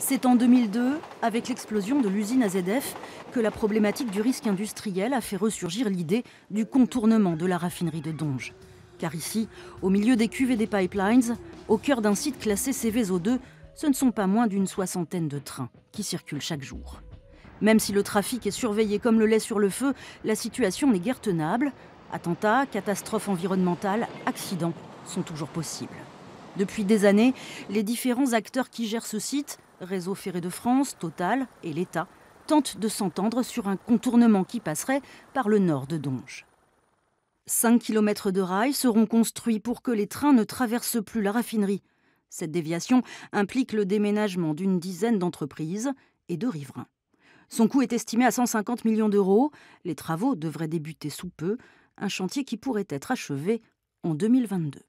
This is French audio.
C'est en 2002, avec l'explosion de l'usine AZF, que la problématique du risque industriel a fait ressurgir l'idée du contournement de la raffinerie de Donge. Car ici, au milieu des cuves et des pipelines, au cœur d'un site classé cvso 2, ce ne sont pas moins d'une soixantaine de trains qui circulent chaque jour. Même si le trafic est surveillé comme le lait sur le feu, la situation n'est guère tenable. Attentats, catastrophes environnementales, accidents sont toujours possibles. Depuis des années, les différents acteurs qui gèrent ce site, Réseau Ferré de France, Total et l'État, tentent de s'entendre sur un contournement qui passerait par le nord de Donge. 5 km de rails seront construits pour que les trains ne traversent plus la raffinerie. Cette déviation implique le déménagement d'une dizaine d'entreprises et de riverains. Son coût est estimé à 150 millions d'euros. Les travaux devraient débuter sous peu, un chantier qui pourrait être achevé en 2022.